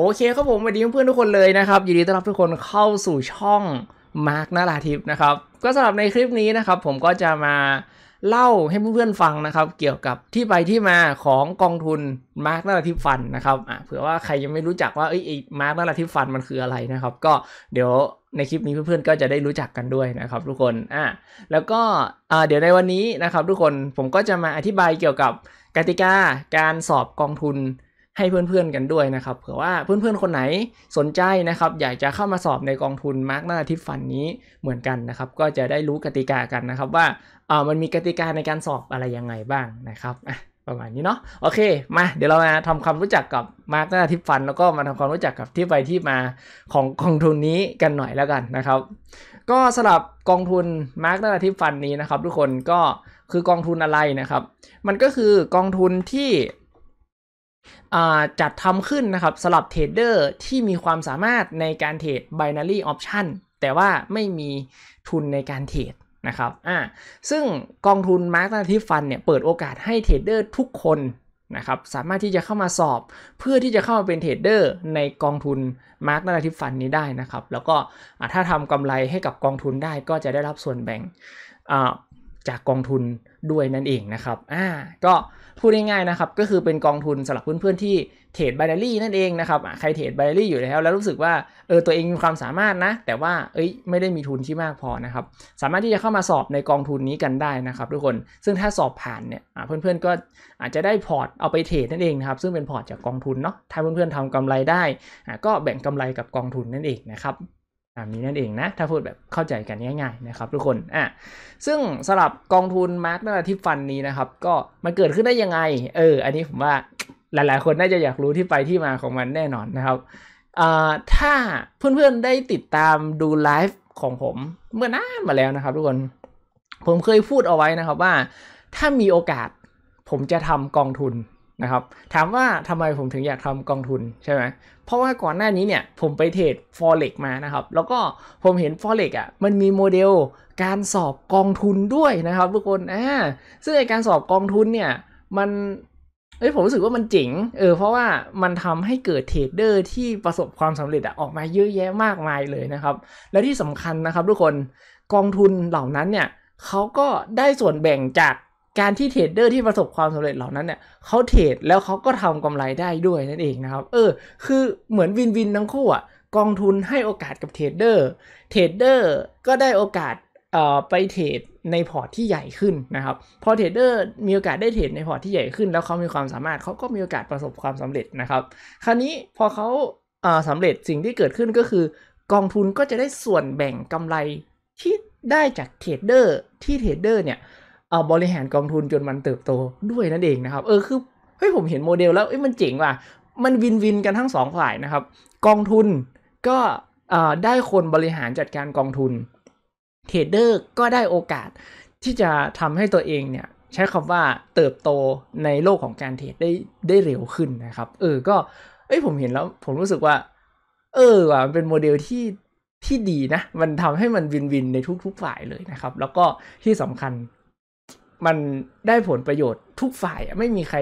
โอเคครับผมสวัสดีเพื่อนๆทุกคนเลยนะครับยินดีต้อนรับทุกคนเข้าสู่ช่องมาร์กนาราทิพนะครับก็สำหรับในคลิปนี้นะครับผมก็จะมาเล่าให้เพื่อนๆฟังนะครับเกี่ยวกับที่ไปที่มาของกองทุนมาร์กนาราทิพฟันนะครับเผื่อว่าใครยังไม่รู้จักว่าไอ้มาร์กนาราทิพฟันมันคืออะไรนะครับก็เดี๋ยวในคลิปนี้เพื่อนๆก็จะได้รู้จักกันด้วยนะครับทุกคนอ่ะแล้วก็เดี๋ยวในวันนี้นะครับทุกคนผมก็จะมาอธิบายเกี่ยวกับกติกาการสอบกองทุนให้เพื่อนๆกันด้วยนะครับเผื่อว่าเพื่อนๆ คนไหนสนใจนะครับ อยากจะเข้ามาสอบในกองทุนมาร์กหน้าทิพฟันนี้เหมือนกันนะครับ ก็จะได้รู้กติกากันนะครับ ว่าเออมันมีกติกาในการสอบอะไรยังไงบ้างนะครับประมาณนี้เนาะโอเคมาเดี๋ยวเรามาทำความรู้จักกับมาร์กหน้าทิพฟัน แล้วก็มาทำความรู้จักกับที่ไปที่มาของกองทุนนี้กันหน่อยแล้วกันนะครับ ก็สำหรับกองทุนมาร์กหน้าทิพฟันนี้นะครับ ทุกคนก็คือกองทุนอะไรนะครับ มันก็คือกองทุนที่จัดทำขึ้นนะครับสำหรับเทรดเดอร์ที่มีความสามารถในการเทรด binary option แต่ว่าไม่มีทุนในการเทรดนะครับอ่าซึ่งกองทุนมาร์ t i v e ิ u ั d เนี่ยเปิดโอกาสให้เทรดเดอร์ทุกคนนะครับสามารถที่จะเข้ามาสอบ เพื่อที่จะเข้ามาเป็นเทรดเดอร์ในกองทุนมาร์ t i v e ิ u ั d นี้ได้นะครับแล้วก็ถ้าทำกำไรให้กับกองทุนได้ก็จะได้รับส่วนแบ่งจากกองทุนด้วยนั่นเองนะครับ อ่า ก็พูดง่ายๆนะครับ ก็คือเป็นกองทุนสำหรับเพื่อนๆที่เทรดไบนารี่นั่นเองนะครับใครเทรดไบนารี่อยู่แล้ว แล้วรู้สึกว่า เออ ตัวเองมีความสามารถนะ แต่ว่า เอ้ย ไม่ได้มีทุนที่มากพอนะครับ สามารถที่จะเข้ามาสอบในกองทุนนี้กันได้นะครับทุกคน ซึ่งถ้าสอบผ่านเนี่ยเพื่อนๆ ก็อาจจะได้พอร์ตเอาไปเทรดนั่นเองนะครับ ซึ่งเป็นพอร์ตจากกองทุนเนาะถ้าเพื่อนๆทำกำไรได้ก็แบ่งกำไรกับกองทุนนั่นเองนะครับามนี้นั่นเองนะถ้าพูดแบบเข้าใจกันง่าย ๆ นะครับทุกคนอ่ะซึ่งสำหรับกองทุนมาร์กนาทิฟันนี้นะครับ ก็มันเกิดขึ้นได้ยังไงเอออันนี้ผมว่าหลาย ๆ คนน่าจะอยากรู้ที่ไปที่มาของมันแน่นอนนะครับอ่าถ้าเพื่อนๆได้ติดตามดูไลฟ์ของผมเมื่อนานมาแล้วนะครับทุกคนผมเคยพูดเอาไว้นะครับว่า ถ้ามีโอกาส ผมจะทำกองทุนนะครับ ถามว่าทำไมผมถึงอยากทำกองทุนใช่ไหมเพราะว่าก่อนหน้านี้เนี่ยผมไปเทรด forex มานะครับแล้วก็ผมเห็น forex อะ่ะมันมีโมเดลการสอบกองทุนด้วยนะครับทุกคนอ่าซึ่งการสอบกองทุนเนี่ยมันเอ้ยผมรู้สึกว่ามันเจ๋งเออเพราะว่ามันทำให้เกิดเทรดเดอร์ที่ประสบความสำเร็จอะออกมาเยอะแยะมากมายเลยนะครับและที่สำคัญนะครับทุกคนกองทุนเหล่านั้นเนี่ยเขาก็ได้ส่วนแบ่งจากการที่เทรดเดอร์ที่ประสบความสำเร็จเหล่านั้นเนี่ยเขาเทรดแล้วเขาก็ทำกำไรได้ด้วยนั่นเองนะครับเออคือเหมือนวินวินทั้งคู่อ่ะกองทุนให้โอกาสกับเทรดเดอร์เทรดเดอร์ก็ได้โอกาสไปเทรดในพอร์ตที่ใหญ่ขึ้นนะครับ พอเทรดเดอร์ มีโอกาสได้เทรดในพอร์ตที่ใหญ่ขึ้นแล้วเขามีความสามารถเขาก็มีโอกาสประสบความสำเร็จนะครับ คราวนี้พอเขาเสำเร็จสิ่งที่เกิดขึ้นก็คือกองทุนก็จะได้ส่วนแบ่งกำไรที่ได้จากเทรดเดอร์ที่เทรดเดอร์เนี่ยเอบริหารกองทุนจนมันเติบโตด้วยนั่นเองนะครับ เออคือเฮ้ยผมเห็นโมเดลแล้วเอ้ยมันเจ๋งว่ะมันวินวินกันทั้งสองฝ่ายนะครับกองทุนก็ได้คนบริหารจัดการกองทุนเทรดเดอร์ก็ได้โอกาสที่จะทำให้ตัวเองเนี่ย ใช้คำว่าเติบโตในโลกของการเทรดได้ได้เร็วขึ้นนะครับ เออ ก็เอ้ยผมเห็นแล้วผมรู้สึกว่า เออว่ะมันเป็นโมเดลที่ที่ดีนะมันทำให้มันวินวินในทุก ๆ ฝ่ายเลยนะครับ แล้วก็ที่สำคัญมันได้ผลประโยชน์ทุกฝ่าย ไม่มีใคร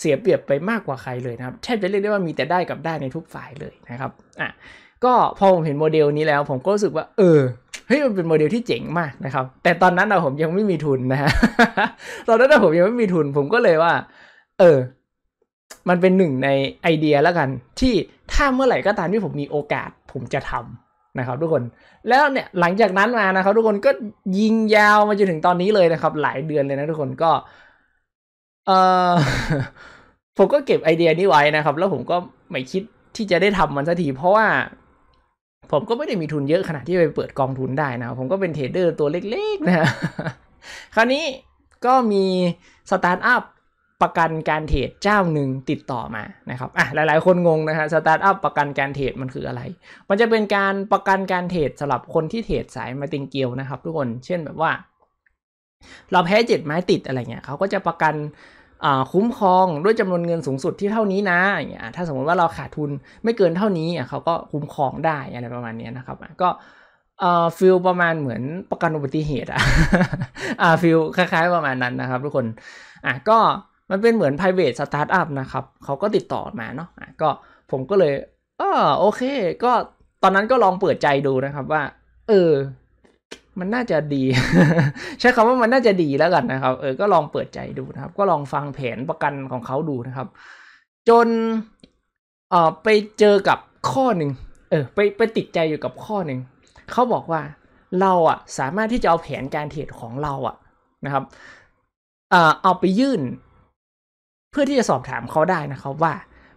เสียเปรียบไปมากกว่าใครเลยนะครับแทบจะเรียกได้ว่ามีแต่ได้กับได้ในทุกฝ่ายเลยนะครับอ่ะก็พอผมเห็นโมเดลนี้แล้ว ผมก็รู้สึกว่าเออเฮ้ยมันเป็นโมเดลที่เจ๋งมากนะครับ แต่ตอนนั้นเราผมยังไม่มีทุนนะฮะตอนนั้นเราผมยังไม่มีทุน ผมก็เลยว่า เออ มันเป็นหนึ่งในไอเดียแล้วกัน ที่ถ้าเมื่อไหร่ก็ตามที่ผมมีโอกาสผมจะทำนะครับทุกคน แล้วเนี่ย หลังจากนั้นมานะครับ ทุกคนก็ยิงยาวมาจนถึงตอนนี้เลยนะครับ หลายเดือนเลยนะทุกคนก็เออผมก็เก็บไอเดีย นี้ไว้นะครับ แล้วผมก็ไม่คิดที่จะได้ทำมันสักทีเพราะว่าผมก็ไม่ได้มีทุนเยอะขนาดที่ไปเปิดกองทุนได้นะ ผมก็เป็นเทรดเดอร์ตัวเล็ก ๆ นะ คราวนี้ก็มีสตาร์ทอัพประกันการเทรดเจ้าหนึ่งติดต่อมานะครับอ่ะหลายๆ คนงงนะฮะสตาร์ทอัพประกันการเทรดมันคืออะไร มันจะเป็นการประกันการเทรดสำหรับคนที่เทรดสายมาติงเกียวนะครับ ทุกคนเช่นแบบว่า เราแพ้เจ็ดไม้ติดอะไรเงี้ยเขาก็จะประกันคุ้มครองด้วยจำนวนเงินสูงสุดที่เท่านี้นะอย่างเงี้ยถ้าสมมติว่าเราขาดทุนไม่เกินเท่านี้เขาก็คุ้มครองได้อะไรประมาณนี้นะครับก็ฟิลประมาณเหมือนประกันอุบัติเหตุอะฟิลคล้ายๆประมาณนั้นนะครับทุกคนอ่ะก็มันเป็นเหมือน private startup นะครับ เขาก็ติดต่อมาเนาะ ก็ผมก็เลยเออโอเค ก็ ตอนนั้นก็ลองเปิดใจดูนะครับ ว่า เออ มันน่าจะดี ใช้คำว่ามันน่าจะดีแล้วกันนะครับ เออ ก็ลองเปิดใจดูนะครับ ก็ลองฟังแผนประกันของเขาดูนะครับ จนเออไปเจอกับข้อหนึ่งเออ ไป ไปติดใจอยู่กับข้อหนึ่ง เขาบอกว่า เราอ่ะ สามารถที่จะเอาแผนการเทรดของเราอ่ะ นะครับอเอาไปยื่นพื่อที่จะสอบถามเขาได้นะครับว่า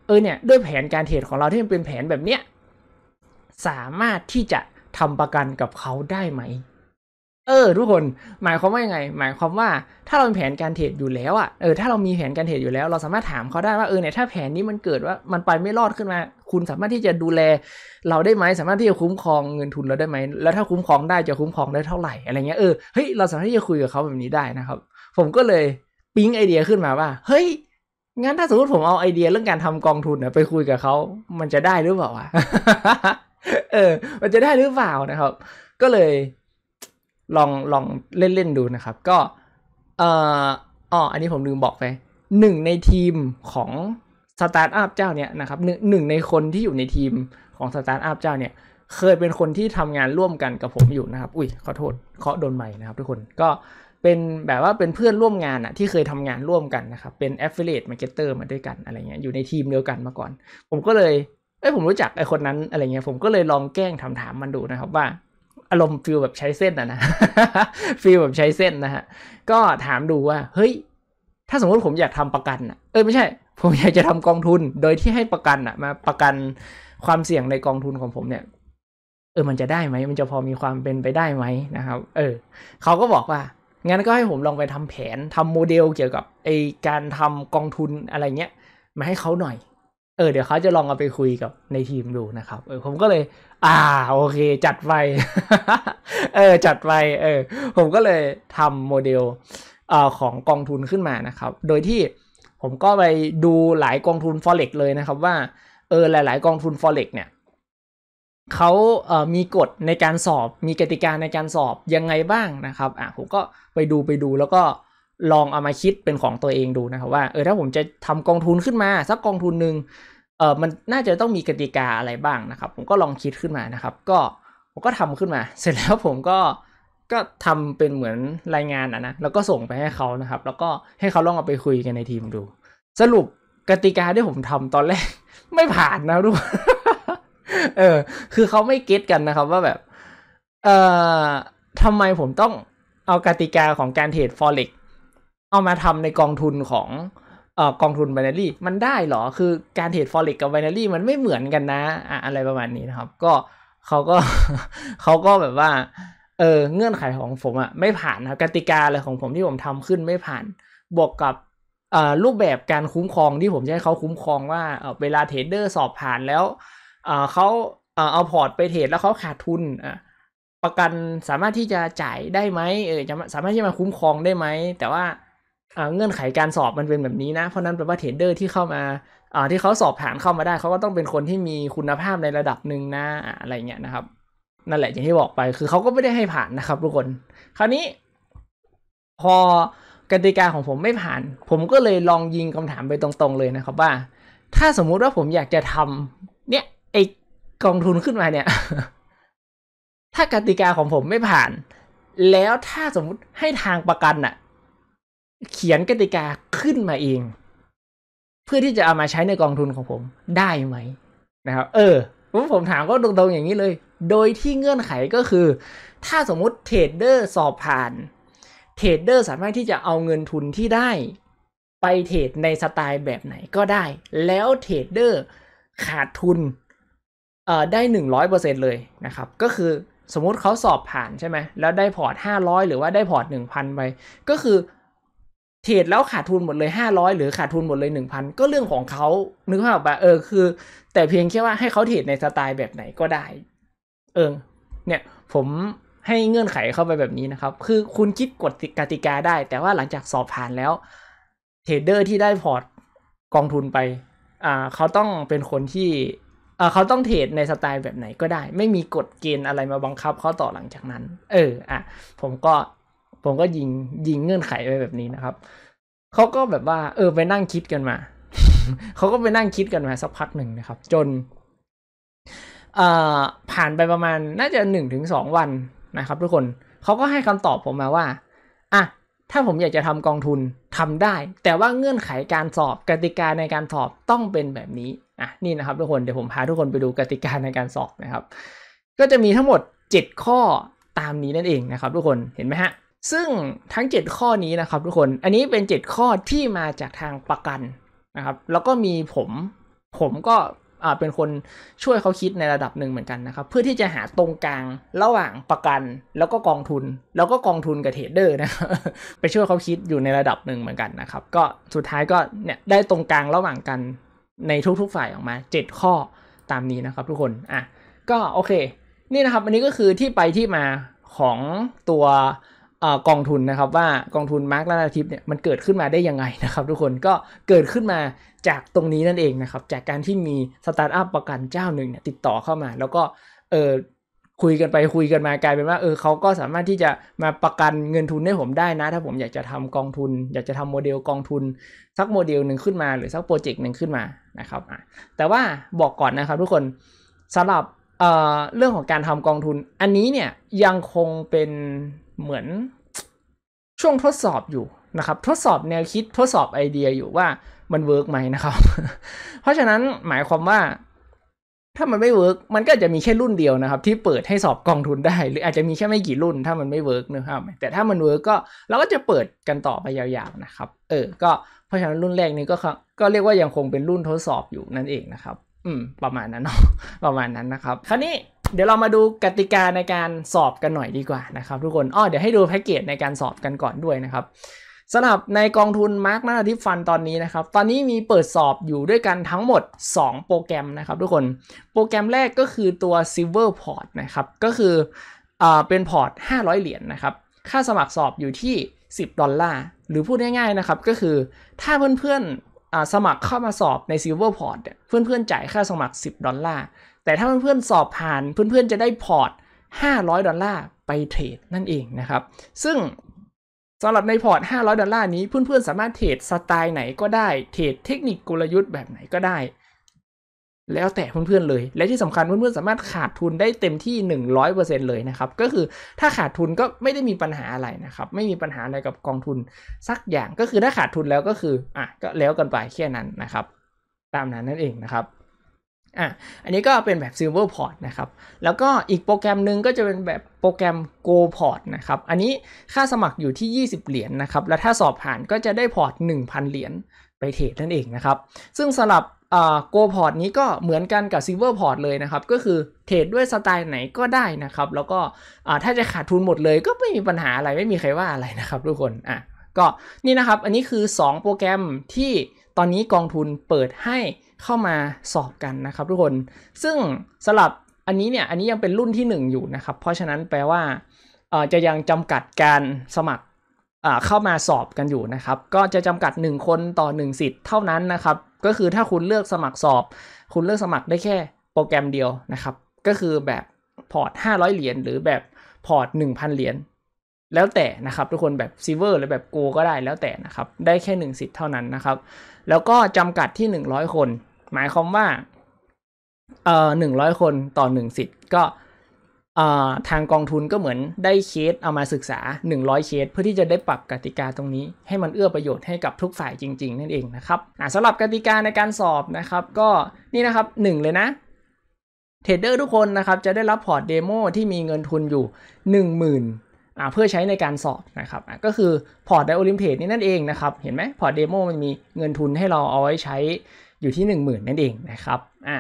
เออ เนี่ย ด้วยแผนการเทรดของเราที่มันเป็นแผนแบบเนี้ยสามารถที่จะทำประกันกับเขาได้ไหม เออทุกคน หมายความว่ายังไง หมายความว่า ถ้าเรามีแผนการเทรดอยู่แล้วอะ่ะเออ ถ้าเรามีแผนการเทรดอยู่แล้ว เราสามารถถามเขาได้ว่า เออเนี่ย ถ้าแผนนี้มันเกิดว่ามันไปไม่รอดขึ้นมา คุณสามารถที่จะดูแล เราได้ไหมสามารถที่จะคุ้มครองเงินทุนเราได้ไหมแล้วถ้าคุ้มครองได้จะคุ้มครองได้เท่าไหร่อะไรเงี้ยเออเฮ้ยเราสามารถที่จะคุยกับเขาแบบนี้ได้นะครับ ผมก็เลยปิ๊งไอเดียขึ้นมาว่า เฮ้ยงั้นถ้าสมมติผมเอาไอเดียเรื่องการทำกองทุนนะไปคุยกับเขา มันจะได้หรือเปล่าวะเออ มันจะได้หรือเปล่านะครับ ก็เลยลองลองเล่นๆดูนะครับ ก็เอ่ออ๋อ อันนี้ผมลืมบอกไป หนึ่งในทีมของสตาร์ทอัพเจ้าเนี่ยนะครับหนึ่งหนึ่งในคนที่อยู่ในทีมของสตาร์ทอัพเจ้าเนี่ย เคยเป็นคนที่ทำงานร่วมกันกับผมอยู่นะครับ อุ้ยขอโทษเคาะโดนใหม่นะครับทุกคน ก็เป็นแบบว่าเป็นเพื่อนร่วมงานอะที่เคยทำงานร่วมกันนะครับเป็น affiliate marketer มาด้วยกันอะไรเงี้ย อยู่ในทีมเดียวกันมาก่อน ผมก็เลยเอ้ยผมรู้จักไอคนนั้นอะไรเงี้ย ผมก็เลยลองแกล้งถามถามมันดูนะครับ ว่า อารมณ์ฟิลแบบใช้เส้นอะนะฟิลแบบใช้เส้นนะฮะก็ถามดูว่า เฮ้ย ถ้าสมมติผมอยากทำประกันอะเอ้ยไม่ใช่ ผมอยากจะทำกองทุนโดยที่ให้ประกันอะมาประกันความเสี่ยงในกองทุนของผมเนี่ย เออมันจะได้ไหมมันจะพอมีความเป็นไปได้ไหมนะครับเออ เขาก็บอกว่างั้นก็ให้ผมลองไปทำแผนทำโมเดลเกี่ยวกับไอการทำกองทุนอะไรเงี้ยมาให้เขาหน่อย เออเดี๋ยวเขาจะลองเอาไปคุยกับในทีมดูนะครับ เออผมก็เลย อ่าโอเคจัดไปเออจัดไปเออผมก็เลยทำโมเดลอของกองทุนขึ้นมานะครับ โดยที่ผมก็ไปดูหลายกองทุน Forex เลยนะครับ ว่า เออหลาย ๆกองทุน Forex เนี่ยเขาเมีกฎในการสอบมีกติกาในการสอบ ยังไงบ้างนะครับ อ่ะผมก็ไปดูไปดูแล้วก็ลองเอามาคิดเป็นของตัวเองดูนะครับ ว่าเออถ้าผมจะทำกองทุนขึ้นมา สักกองทุนหนึ่งเออมันน่าจะต้องมีกติกาอะไรบ้างนะครับ ผมก็ลองคิดขึ้นมานะครับ ก็ผมก็ทำขึ้นมา เสร็จแล้วผมก็ก็ทำเป็นเหมือนรายงานอ่ะนะแล้วก็ส่งไปให้เขานะครับ แล้วก็ให้เขาลองเอาไปคุยกันในทีมดู สรุปกติกาที่ผมทำตอนแรกไม่ผ่านนะทุกเออ คือเขาไม่เก็ตกันนะครับว่าแบบ เอ่อทำไมผมต้องเอากติกาของการเทรดฟอเร็กเอามาทำในกองทุนของ เอ่อ กองทุนไบนารี่มันได้หรอ คือการเทรดฟอเร็กกับไบนารี่มันไม่เหมือนกันนะอะอะไรประมาณนี้นะครับ ก็เขาก็เขาก็แบบว่า เออ เงื่อนไขของผมอะไม่ผ่านครับกติกาอะไรของผมที่ผมทำขึ้นไม่ผ่าน บวกกับรูปแบบการคุ้มครองที่ผมจะให้เขาคุ้มครองว่าเวลาเทรดเดอร์สอบผ่านแล้วเขาเอาพอร์ตไปเทรดแล้วเขาขาดทุนประกันสามารถที่จะจ่ายได้ไหมเออจะสามารถที่มาคุ้มครองได้ไหม แต่ว่าเงื่อนไขการสอบมันเป็นแบบนี้นะเพราะนั้นแปลว่าเทรดเดอร์ที่เข้ามา ที่เขาสอบผ่านเข้ามาได้ เขาก็ต้องเป็นคนที่มีคุณภาพในระดับหนึ่งนะอะไรเงี้ยนะครับนั่นแหละอย่างที่บอกไปคือเขาก็ไม่ได้ให้ผ่านนะครับทุกคนคราวนี้ พอกติกาของผมไม่ผ่าน ผมก็เลยลองยิงคำถามไปตรงๆเลยนะครับว่า ถ้าสมมุติว่าผมอยากจะทำเนี่ยไอกองทุนขึ้นมาเนี่ย ถ้ากติกาของผมไม่ผ่าน แล้วถ้าสมมุติให้ทางประกันอะเขียนกติกาขึ้นมาเอง เพื่อที่จะเอามาใช้ในกองทุนของผมได้ไหมนะครับ เออผมผมถามก็ตรงๆอย่างนี้เลย โดยที่เงื่อนไขก็คือ ถ้าสมมติเทรดเดอร์สอบผ่าน เทรดเดอร์สามารถที่จะเอาเงินทุนที่ได้ ไปเทรดในสไตล์แบบไหนก็ได้ แล้วเทรดเดอร์ขาดทุนได้หนึ่งร้อยเปอร์เซ็นเลยนะครับ ก็คือสมมุติเขาสอบผ่านใช่ไหมแล้วได้พอร์ตห้าร้อยหรือว่าได้พอร์ตหนึ่งพันไปก็คือเทรดแล้วขาดทุนหมดเลยห้าร้อยหรือขาดทุนหมดเลยหนึ่งพันก็เรื่องของเขานึกภาพออกปะเออคือ แต่เพียงแค่ว่าให้เขาเทรดในสไตล์แบบไหนก็ได้ เออเนี่ยผมให้เงื่อนไขเข้าไปแบบนี้นะครับ คือคุณคิดกฎกติกาได้ แต่ว่าหลังจากสอบผ่านแล้วเทรดเดอร์ที่ได้พอร์ตกองทุนไป อ่าเขาต้องเป็นคนที่เขาต้องเทรดในสไตล์แบบไหนก็ได้ ไม่มีกฎเกณฑ์อะไรมาบังคับเขาต่อหลังจากนั้น เอออ่ะผมก็ผมก็ยิงยิงเงื่อนไขไปแบบนี้นะครับ เขาก็แบบว่า เออไปนั่งคิดกันมา เขาก็ไปนั่งคิดกันมาสักพักหนึ่งนะครับ จนอ่ผ่านไปประมาณน่าจะหนึ่งถึงสองวันนะครับ ทุกคนเขาก็ให้คำตอบผมมาว่าอ่ะถ้าผมอยากจะทำกองทุนทำได้แต่ว่าเงื่อนไขาการสอบกติกาในการสอบต้องเป็นแบบนี้ อ่ะ นี่นะครับ ทุกคน เดี๋ยวผมพาทุกคนไปดูกติกาในการสอบนะครับ ก็จะมีทั้งหมด 7 ข้อตามนี้นั่นเองนะครับ ทุกคน เห็นไหมฮะ ซึ่งทั้ง 7 ข้อนี้นะครับ ทุกคน อันนี้เป็น 7 ข้อที่มาจากทางประกันนะครับ แล้วก็มีผม ผมก็เป็นคนช่วยเขาคิดในระดับหนึ่งเหมือนกันนะครับเพื่อที่จะหาตรงกลางระหว่างประกัน แล้วก็กองทุน แล้วก็กองทุนกับเทรดเดอร์นะครับไปช่วยเขาคิดอยู่ในระดับหนึ่งเหมือนกันนะครับก็สุดท้ายก็เนี่ยได้ตรงกลางระหว่างกันในทุก ๆฝ่ายออกมา 7 ข้อตามนี้นะครับ ทุกคนอ่ะก็โอเคนี่นะครับ อันนี้ก็คือที่ไปที่มาของตัวอกองทุนนะครับว่ากองทุนมาร์กและนาทิปเนี่ยมันเกิดขึ้นมาได้ยังไงนะครับ ทุกคนก็เกิดขึ้นมาจากตรงนี้นั่นเองนะครับ จากการที่มีสตาร์ทอัพประกันเจ้าหนึ่งเนี่ยติดต่อเข้ามา แล้วก็เออคุยกันไปคุยกันมากลายเป็นว่าเออเขาก็สามารถที่จะมาประกันเงินทุนให้ผมได้นะ ถ้าผมอยากจะทำกองทุน อยากจะทำโมเดลกองทุน สักโมเดลหนึ่งขึ้นมา หรือสักโปรเจกต์หนึ่งขึ้นมานะครับแต่ว่าบอกก่อนนะครับ ทุกคนสำหรับเอ่อเรื่องของการทำกองทุน อันนี้เนี่ยยังคงเป็นเหมือนช่วงทดสอบอยู่นะครับ ทดสอบแนวคิดทดสอบไอเดียอยู่ว่ามันเวิร์กไหมนะครับ เพราะฉะนั้นหมายความว่า ถ้ามันไม่เวิร์กมันก็จะมีแค่รุ่นเดียวนะครับ ที่เปิดให้สอบกองทุนได้ หรืออาจจะมีแค่ไม่กี่รุ่น ถ้ามันไม่เวิร์กนะครับ แต่ถ้ามันเวิร์กก็เราก็จะเปิดกันต่อไปยาวๆนะครับเออก็เพราะฉะนั้นรุ่นแรกนี้ก็ ก็เรียกว่ายังคงเป็นรุ่นทดสอบอยู่นั่นเองนะครับ อืมประมาณนั้นเนาะประมาณนั้นนะครับ คราวนี้ เดี๋ยวเรามาดูกติกาในการสอบกันหน่อยดีกว่านะครับ ทุกคนอ้อเดี๋ยวให้ดูแพ็กเกจในการสอบกันก่อนด้วยนะครับสำหรับในกองทุนมาร์กหนาทิฟฟันตอนนี้นะครับตอนนี้มีเปิดสอบอยู่ด้วยกันทั้งหมด 2 โปรแกรมนะครับทุกคนโปรแกรมแรกก็คือตัว Silver Port นะครับก็คืออเป็นพอร์ต500 เหรียญนนะครับค่าสมัครสอบอยู่ที่ 10ดอลลาร์หรือพูดง่ายๆนะครับก็คือถ้าเพื่อนๆสมัครเข้ามาสอบใน Silver Port เพื่อนๆจ่ายค่าสมัคร 10ดอลลาร์แต่ถ้าเพื่อนๆสอบผ่านเพื่อนๆจะได้พอร์ต500ดอลลาร์ไปเทรดนั่นเองนะครับซึ่งสำหรับในพอร์ต 500 ดอลลาร์นี้ เพื่อนๆ สามารถ เทรดสไตล์ไหนก็ได้ เทรดเทคนิคกลยุทธ์แบบไหนก็ได้ แล้วแต่เพื่อนๆ เลย และที่สำคัญเพื่อนๆ สามารถขาดทุนได้เต็มที่ 100%เลยนะครับ ก็คือถ้าขาดทุนก็ไม่ได้มีปัญหาอะไรนะครับ ไม่มีปัญหาอะไรกับกองทุนสักอย่าง ก็คือถ้าขาดทุนแล้วก็คือ อ่ะ ก็แล้วกันไปแค่นั้นนะครับ ตามนั้นนั่นเองนะครับอ่ะ อันนี้ก็เป็นแบบ Silverport นะครับ แล้วก็อีกโปรแกรมหนึ่งก็จะเป็นแบบโปรแกรม GoPort นะครับ อันนี้ค่าสมัครอยู่ที่ 20 เหรียญนนะครับ แล้วถ้าสอบผ่านก็จะได้พอร์ต 1,000 เหรียญไปเทรดนั่นเองนะครับ ซึ่งสำหรับโกพอร์ตนี้ก็เหมือนกันกับซ i l เว r ร์พอร์ตเลยนะครับ ก็คือเทรดด้วยสไตล์ไหนก็ได้นะครับ แล้วก็ถ้าจะขาดทุนหมดเลยก็ไม่มีปัญหาอะไร ไม่มีใครว่าอะไรนะครับทุกคน อ่ะ ก็นี่นะครับ อันนี้คือ 2 โปรแกรมที่ตอนนี้กองทุนเปิดให้เข้ามาสอบกันนะครับทุกคน ซึ่งสลับอันนี้เนี่ยอันนี้ยังเป็นรุ่นที่1อยู่นะครับ เพราะฉะนั้นแปลว่า จะยังจำกัดการสมัครเข้ามาสอบกันอยู่นะครับ ก็จะจำกัด 1 คนต่อ 1 สิทธิ์เท่านั้นนะครับ ก็คือถ้าคุณเลือกสมัครสอบ คุณเลือกสมัครได้แค่โปรแกรมเดียวนะครับ ก็คือแบบพอร์ต500 เหรียญหรือแบบพอร์ต1,000เหรียญแล้วแต่นะครับทุกคนแบบซีเวอร์หรือแบบโกก็ได้ แล้วแต่นะครับได้แค่1สิทธิ์เท่านั้นนะครับ แล้วก็จำกัดที่ 100 คนหมายความว่าเอ่อหนึ่งร้อยคนต่อหนึ่งสิทธิ์ก็ทางกองทุนก็เหมือนได้เคสเอามาศึกษา 100เคสเพื่อที่จะได้ปรับกติกาตรงนี้ ให้มันเอื้อประโยชน์ให้กับทุกฝ่ายจริง ๆ นั่นเองนะครับสำหรับกติกาในการสอบนะครับ ก็นี่นะครับ 1 เลยนะเทรดเดอร์ทุกคนนะครับจะได้รับพอร์ตเดโมที่มีเงินทุนอยู่ 1 0,000เพื่อใช้ในการสอบนะครับก็คือพอร์ตไดโอลิมเพดนี่นั่นเองนะครับเห็นไหมพอร์ตเดโมมันมีเงินทุนให้เราเอาไว้ใช้อยู่ที่ 1 0,000 นั่นเองนะครับ อ่า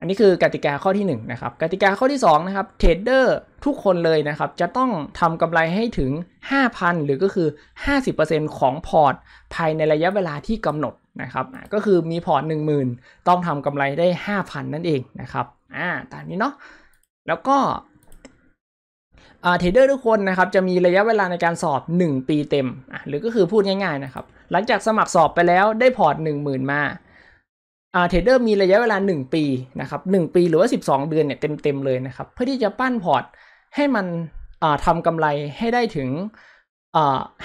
อันนี้คือกติกาข้อที่ 1 นะครับ กติกาข้อที่2นะครับเทรดเดอร์ทุกคนเลยนะครับ จะต้องทำกำไรให้ถึง 5,000 หรือก็คือ 50%ของพอร์ต ภายในระยะเวลาที่กำหนดนะครับก็คือมีพอร์ต10,000 ต้องทำกำไรได้ 5,000 นั่นเองนะครับ อ่าตามนี้เนาะ แล้วก็เทรดเดอร์ทุกคนนะครับจะมีระยะเวลาในการสอบ 1 ปีเต็ม หรือก็คือพูดง่ายๆ นะครับหลังจากสมัครสอบไปแล้วได้พอร์ต 10,000มาเทรดเดอร์มีระยะเวลา 1 ปีนะครับ1ปีหรือว่า 12 เดือนเนี่ยเต็มๆเลยนะครับเพื่อที่จะปั้นพอร์ตให้มันทำกำไรให้ได้ถึง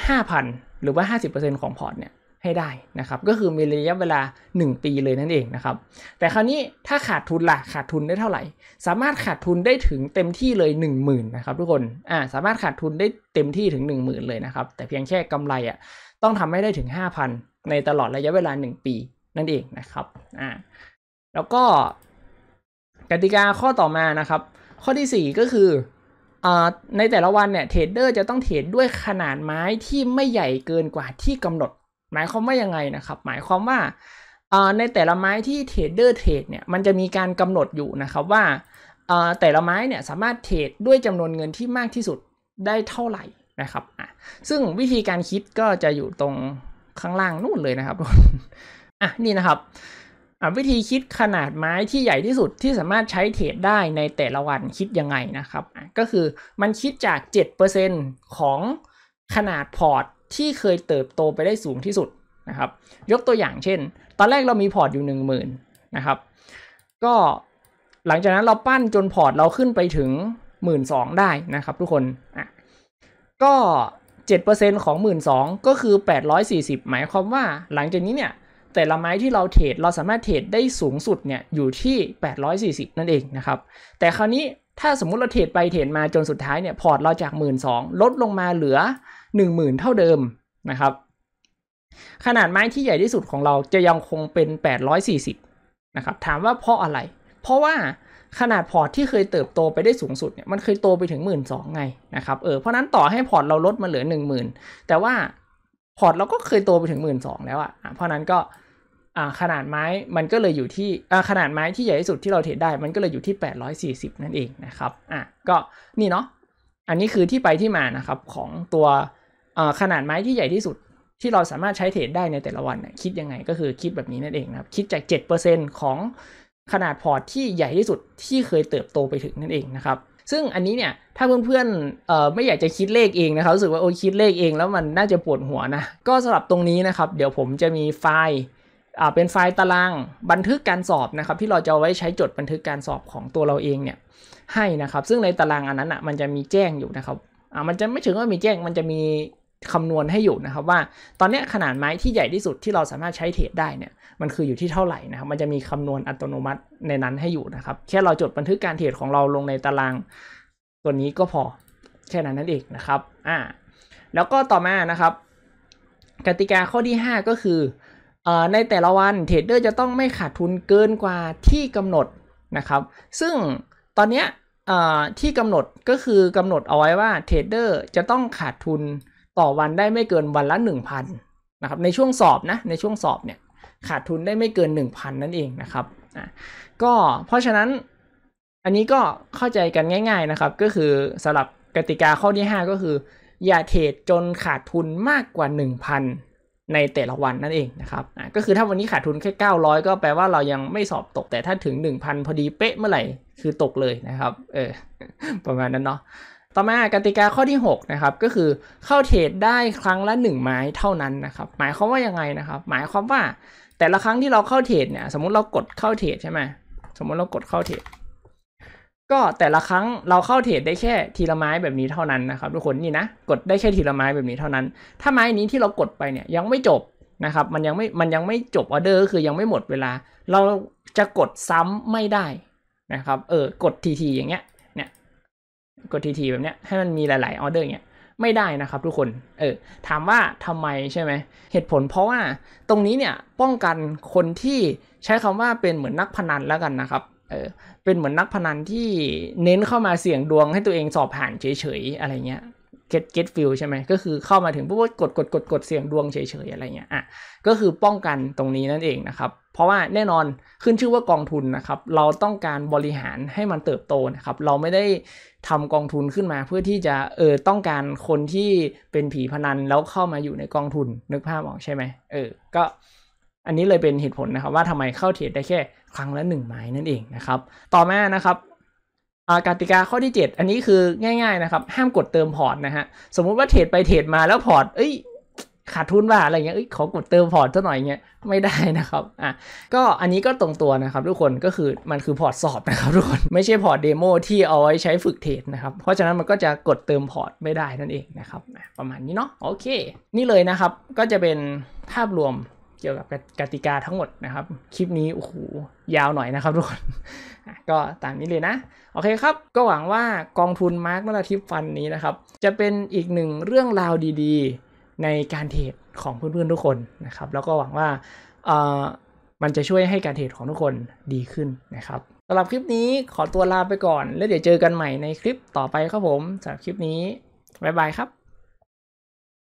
5,000 หรือว่า 50%ของพอร์ตเนี่ยให้ได้นะครับ ก็คือมีระยะเวลา 1 ปีเลยนั่นเองนะครับแต่คราวนี้ถ้าขาดทุนละ่ะขาดทุนได้เท่าไหร่ สามารถขาดทุนได้ถึงเต็มที่เลย 1 0,000นะครับทุกคนอ่าสามารถขาดทุนได้เต็มที่ถึง 1 0,000เลยนะครับ แต่เพียงแค่กำไรอะ่ะต้องทำให้ได้ถึง 5,000 ในตลอดระยะเวลา 1 ปีนั่นเองนะครับอ่าแล้วก็กติกาข้อต่อมานะครับ ข้อที่ 4 ก็คือในแต่ละวันเนี่ยเทรดเดอร์จะต้องเทรดด้วยขนาดไม้ที่ไม่ใหญ่เกินกว่าที่กำหนด หมายความว่ายังไงนะครับหมายความว่า ในแต่ละไม้ที่เทรดเดอร์เทรดเนี่ยมันจะมีการกำหนดอยู่นะครับว่าแต่ละไม้เนี่ยสามารถเทรดด้วยจำนวนเงินที่มากที่สุดได้เท่าไหร่นะครับอ่ะซึ่งวิธีการคิดก็จะอยู่ตรงข้างล่างนู่นเลยนะครับทุกคน อ่ะนี่นะครับ อ่ะวิธีคิดขนาดไม้ที่ใหญ่ที่สุดที่สามารถใช้เทรดได้ในแต่ละวันคิดยังไงนะครับ ก็คือมันคิดจาก7%ของขนาดพอร์ตที่เคยเติบโตไปได้สูงที่สุดนะครับ ยกตัวอย่างเช่น ตอนแรกเรามีพอร์ตอยู่10,000นะครับ ก็หลังจากนั้นเราปั้นจนพอร์ตเราขึ้นไปถึง1 2สองได้นะครับ ทุกคนอ่ะก็ 7%ของ 1 2ื่นก็คือ 840 หมายความว่าหลังจากนี้เนี่ยแต่ละไม้ที่เราเทรดเราสามารถเทรดได้สูงสุดเนี่ยอยู่ที่ 840 นั่นเองนะครับแต่คราวนี้ถ้าสมมุติเราเทรดไปเทรดมาจนสุดท้ายเนี่ยพอร์ตเราจาก 1 2ื่นสลดลงมาเหลือ 10,000 เท่าเดิมนะครับ ขนาดไม้ที่ใหญ่ที่สุดของเราจะยังคงเป็น 840 นะครับ ถามว่าเพราะอะไร เพราะว่าขนาดพอร์ตที่เคยเติบโตไปได้สูงสุดเนี่ยมันเคยโตไปถึงหมื่นสองไงนะครับเออเพราะนั้นต่อให้พอร์ตเราลดมาเหลือหนึ่งหมื่นแต่ว่าพอร์ตเราก็เคยโตไปถึงหมื่นสองแล้วอ่ะเพราะนั้นก็ขนาดไม้มันก็เลยอยู่ที่ขนาดไม้ที่ใหญ่ที่สุดที่เราเทรดได้มันก็เลยอยู่ที่แปดร้อยสี่สิบนั่นเองนะครับอ่ะก็นี่เนาะอันนี้คือที่ไปที่มานะครับของตัวขนาดไม้ที่ใหญ่ที่สุดที่เราสามารถใช้เทรดได้ในแต่ละวันคิดยังไงก็คือคิดแบบนี้นั่นเองนะครับคิดจากเเเจ็็ดปอร์ซ์ของขนาดพอร์ต ที่ใหญ่ที่สุดที่เคยเติบโตไปถึงนั่นเองนะครับซึ่งอันนี้เนี่ยถ้าเพื่อนๆไม่อยากจะคิดเลขเองนะครับรู้สึกว่าโอ้คิดเลขเอง แล้วมันน่าจะปวดหัวนะก็สำหรับตรงนี้นะครับ เดี๋ยวผมจะมีไฟล์เป็นไฟล์ตารางบันทึกการสอบนะครับ ที่เราจะไว้ใช้จดบันทึกการสอบของตัวเราเองเนี่ยให้นะครับซึ่งในตารางอันนั้นอ่ะมันจะมีแจ้งอยู่นะครับอ่ามันจะไม่ถึงว่ามีแจ้งมันจะมีคำนวณให้อยู่นะครับ ว่าตอนนี้ขนาดไม้ที่ใหญ่ที่สุดที่เราสามารถใช้เทรดได้เนี่ยมันคืออยู่ที่เท่าไหร่นะครับมันจะมีคำนวณอัตโนมัติในนั้นให้อยู่นะครับ แค่เราจดบันทึกการเทรดของเราลงในตาราง ตัวนี้ก็พอแค่นั้นนั่นเองนะครับอ่าแล้วก็ต่อมานะครับ กติกาข้อที่ 5 ก็คือในแต่ละวันเทรดเดอร์จะต้องไม่ขาดทุนเกินกว่าที่กำหนดนะครับซึ่งตอนนี้ที่กำหนดก็คือกำหนดเอาไว้ว่าเทรดเดอร์จะต้องขาดทุนต่อวันได้ไม่เกินวันละ 1,000นะครับในช่วงสอบนะในช่วงสอบเนี่ยขาดทุนได้ไม่เกิน 1,000 นั่นเองนะครับอ่ะก็เพราะฉะนั้นอันนี้ก็เข้าใจกันง่ายๆนะครับก็คือสำหรับกติกาข้อที่ 5 ก็คือ อย่าเทรดจนขาดทุนมากกว่า 1,000 ในแต่ละวันนั่นเองนะครับอ่ะก็คือถ้าวันนี้ขาดทุนแค่ 900 ก็แปลว่าเรายังไม่สอบตกแต่ถ้าถึง 1,000 พอดีเป๊ะเมื่อไหร่คือตกเลยนะครับเออประมาณนั้นเนาะต่อมากติกาข้อที่6นะครับก็คือเข้าเทรดได้ครั้งละ1ไม้เท่านั้นนะครับหมายความว่ายังไงนะครับหมายความว่าแต่ละครั้งที่เราเข้าเทรดเนี่ยสมมติเรากดเข้าเทรดใช่ไหมสมมติเรากดเข้าเทรดก็แต่ละครั้งเราเข้าเทรดได้แค่ทีละไม้แบบนี้เท่านั้นนะครับทุกคนนี่นะกดได้แค่ทีละไม้แบบนี้เท่านั้น ถ้าไม้นี้ที่เรากดไปเนี่ยยังไม่จบนะครับมันยังไม่มันยังไม่จบออเดอร์ก็คือยังไม่หมดเวลา เราจะกดซ้ำไม่ได้นะครับเออกดทีๆอย่างเงี้ยกดทีทีแบบเนี้ยให้มันมีหลาย ๆออเดอร์เงี้ย ไม่ได้นะครับ ทุกคนเออถามว่าทำไมใช่ไหมเหตุผลเพราะว่าตรงนี้เนี่ยป้องกันคนที่ใช้คำว่าเป็นเหมือนนักพนันแล้วกันนะครับเออเป็นเหมือนนักพนันที่เน้นเข้ามาเสี่ยงดวงให้ตัวเองสอบผ่านเฉยๆอะไรเงี้ยเก็ตเก็ตฟิลใช่ไหมก็คือเข้ามาถึงปุ๊บกดกดกดกดเสี่ยงดวงเฉยๆอะไรเงี้ยอ่ะก็คือป้องกันตรงนี้นั่นเองนะครับเพราะว่าแน่นอนขึ้นชื่อว่ากองทุนนะครับเราต้องการบริหารให้มันเติบโตนะครับเราไม่ได้ทำกองทุนขึ้นมาเพื่อที่จะเออต้องการคนที่เป็นผีพนันแล้วเข้ามาอยู่ในกองทุนนึกภาพออกใช่ไหมเออก็อันนี้เลยเป็นเหตุผลนะครับ ว่าทำไมเข้าเทรดได้แค่ ครั้งละหนึ่งไม้นั่นเองนะครับต่อมานะครับกติกาข้อที่ 7 อันนี้คือง่าย ๆนะครับ ห้ามกดเติมพอร์ตนะฮะสมมุติว่าเทรดไปเทรดมาแล้วพอร์ตเอ้ยขาดทุนว่าอะไรเงี้ยขอกดเติมพอร์ตซะหน่อยเงี้ยไม่ได้นะครับอ่ะก็อันนี้ก็ตรงตัวนะครับ ทุกคนก็คือมันคือพอร์ตสอบนะครับทุกคนไม่ใช่พอร์ตเดโมที่เอาไว้ใช้ฝึกเทรดนะครับ เพราะฉะนั้นมันก็จะกดเติมพอร์ต ไม่ได้นั่นเองนะครับประมาณนี้เนาะโอเค นี่เลยนะครับ ก็จะเป็นภาพรวมเกี่ยวกับกติกาทั้งหมดนะครับ คลิปนี้โอ้โหยาวหน่อยนะครับทุกคนก็ตามนี้เลยนะโอเคครับก็หวังว่ากองทุนมาร์กนลาทิฟฟันนี้นะครับ จะเป็นอีกหนึ่งเรื่องราวดีในการเทรดของเพื่อนๆทุกคนนะครับแล้วก็หวังว่ามันจะช่วยให้การเทรดของทุกคนดีขึ้นนะครับสำหรับคลิปนี้ขอตัวลาไปก่อน แล้วเดี๋ยวเจอกันใหม่ในคลิปต่อไปครับผมสำหรับคลิปนี้ บ๊ายบายครับ